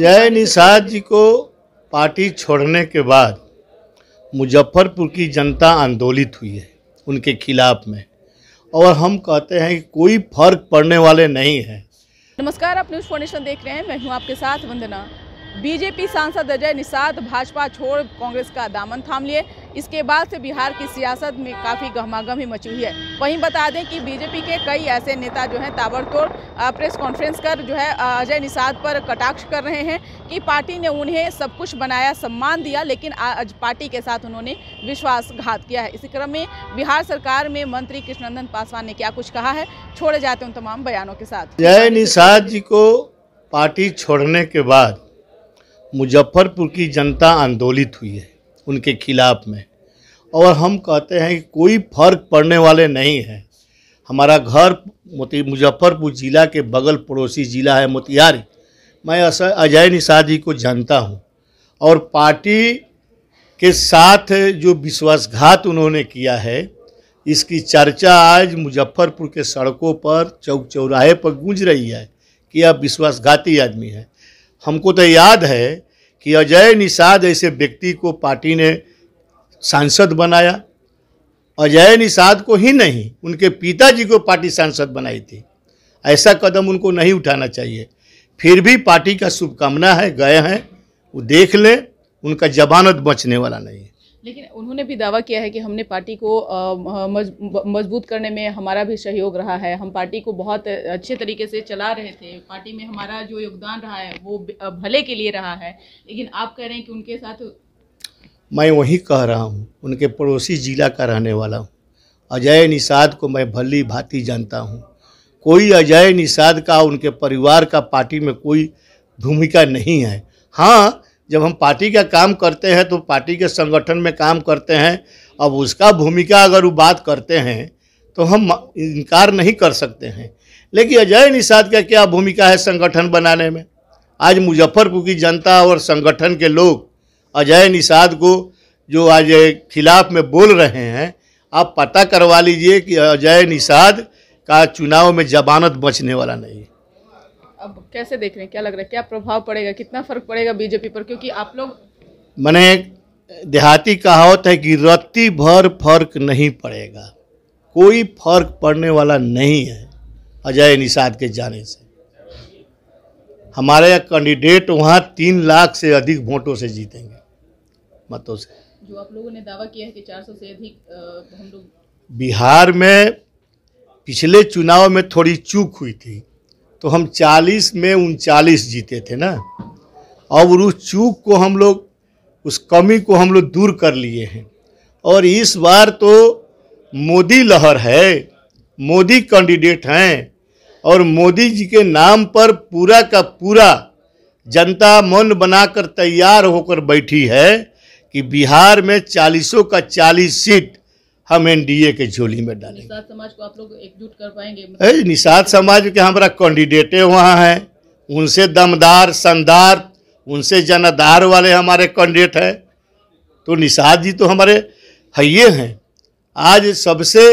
जय निषाद जी को पार्टी छोड़ने के बाद मुजफ्फरपुर की जनता आंदोलित हुई है उनके खिलाफ में और हम कहते हैं कि कोई फर्क पड़ने वाले नहीं है नमस्कार आप न्यूज़ फाउंडेशन देख रहे हैं मैं हूं आपके साथ वंदना बीजेपी सांसद अजय निषाद भाजपा छोड़ कांग्रेस का दामन थाम लिए इसके बाद से बिहार की सियासत में काफ़ी गहमागम ही मची हुई है वहीं बता दें कि बीजेपी के कई ऐसे नेता जो हैं ताबड़तोड़ प्रेस कॉन्फ्रेंस कर जो है अजय निषाद पर कटाक्ष कर रहे हैं कि पार्टी ने उन्हें सब कुछ बनाया सम्मान दिया लेकिन आज पार्टी के साथ उन्होंने विश्वासघात किया है इसी क्रम में बिहार सरकार में मंत्री कृष्णनंदन पासवान ने क्या कुछ कहा है छोड़े जाते उन तमाम बयानों के साथ जय निषाद जी को पार्टी छोड़ने के बाद मुजफ्फरपुर की जनता आंदोलित हुई है उनके खिलाफ में और हम कहते हैं कि कोई फर्क पड़ने वाले नहीं है हमारा घर मुजफ्फरपुर ज़िला के बगल पड़ोसी ज़िला है मोतिहारी मैं अजय निषाद जी को जानता हूँ और पार्टी के साथ जो विश्वासघात उन्होंने किया है इसकी चर्चा आज मुजफ्फरपुर के सड़कों पर चौक चौराहे पर गूंज रही है कि आप विश्वासघाती आदमी है हमको तो याद है कि अजय निषाद ऐसे व्यक्ति को पार्टी ने सांसद बनाया अजय निषाद को ही नहीं उनके पिताजी को पार्टी सांसद बनाई थी ऐसा कदम उनको नहीं उठाना चाहिए फिर भी पार्टी का शुभकामना है गए हैं वो देख लें उनका जबानत बचने वाला नहीं है लेकिन उन्होंने भी दावा किया है कि हमने पार्टी को मजबूत करने में हमारा भी सहयोग रहा है हम पार्टी को बहुत अच्छे तरीके से चला रहे थे पार्टी में हमारा जो योगदान रहा है वो भले के लिए रहा है लेकिन आप कह रहे हैं कि उनके साथ मैं वही कह रहा हूँ उनके पड़ोसी जिला का रहने वाला हूँ अजय निषाद को मैं भली भांति जानता हूँ कोई अजय निषाद का उनके परिवार का पार्टी में कोई भूमिका नहीं है हाँ जब हम पार्टी का काम करते हैं तो पार्टी के संगठन में काम करते हैं अब उसका भूमिका अगर वो बात करते हैं तो हम इनकार नहीं कर सकते हैं लेकिन अजय निषाद का क्या भूमिका है संगठन बनाने में आज मुजफ्फरपुर की जनता और संगठन के लोग अजय निषाद को जो आज खिलाफ में बोल रहे हैं आप पता करवा लीजिए कि अजय निषाद का चुनाव में जमानत बचने वाला नहीं है अब कैसे देख रहे हैं क्या लग रहा है क्या प्रभाव पड़ेगा कितना फर्क पड़ेगा बीजेपी पर क्योंकि आप लोग मैंने देहाती कहावत है कि रत्ती भर फर्क नहीं पड़ेगा कोई फर्क पड़ने वाला नहीं है अजय निषाद के जाने से हमारे कैंडिडेट वहाँ तीन लाख से अधिक वोटों से जीतेंगे मतों से जो आप लोगों ने दावा किया है कि 400 से अधिक हम लोग बिहार में पिछले चुनाव में थोड़ी चूक हुई थी तो हम 40 में उनचालीस जीते थे ना और उस चूक को हम लोग उस कमी को हम लोग दूर कर लिए हैं और इस बार तो मोदी लहर है मोदी कैंडिडेट हैं और मोदी जी के नाम पर पूरा का पूरा जनता मन बनाकर तैयार होकर बैठी है कि बिहार में चालीसों का चालीस सीट हम एनडीए के झोली में डालेंगे समाज को आप लोग एकजुट कर पाएंगे निषाद समाज के हमारा कैंडिडेटे वहाँ हैं उनसे दमदार शानदार उनसे जनादार वाले हमारे कैंडिडेट हैं तो निषाद जी तो हमारे हये हैं आज सबसे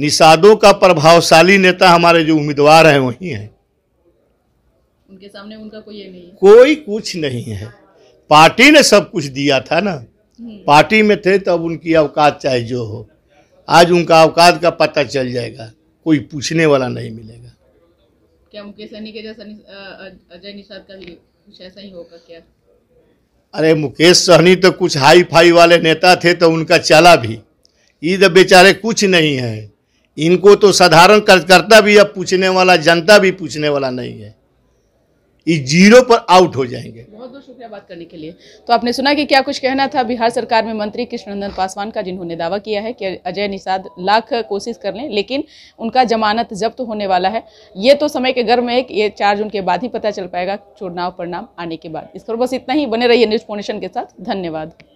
निषादों का प्रभावशाली नेता हमारे जो उम्मीदवार हैं वही हैं उनके सामने उनका कोई ये नहीं है कोई कुछ नहीं है पार्टी ने सब कुछ दिया था ना हम्म। पार्टी में थे तब उनकी अवकाश चाहे जो हो आज उनका अवकात का पता चल जाएगा कोई पूछने वाला नहीं मिलेगा क्या मुकेश सहनी के जैसा अजय निषाद का भी कुछ ऐसा ही होगा क्या अरे मुकेश सहनी तो कुछ हाई फाई वाले नेता थे तो उनका चला भी ईद तो बेचारे कुछ नहीं है इनको तो साधारण कार्यकर्ता भी अब पूछने वाला जनता भी पूछने वाला नहीं है जीरो पर आउट हो जाएंगे बहुत बहुत शुक्रिया बात करने के लिए तो आपने सुना कि क्या कुछ कहना था बिहार सरकार में मंत्री कृष्णनंदन पासवान का जिन्होंने दावा किया है कि अजय निषाद लाख कोशिश कर लें लेकिन उनका जमानत जब्त होने वाला है ये तो समय के गर्भ में एक ये चार जून के बाद ही पता चल पाएगा चुनाव परिणाम आने के बाद इस पर बस इतना ही बने रहिए न्यूज फोनेशन के साथ धन्यवाद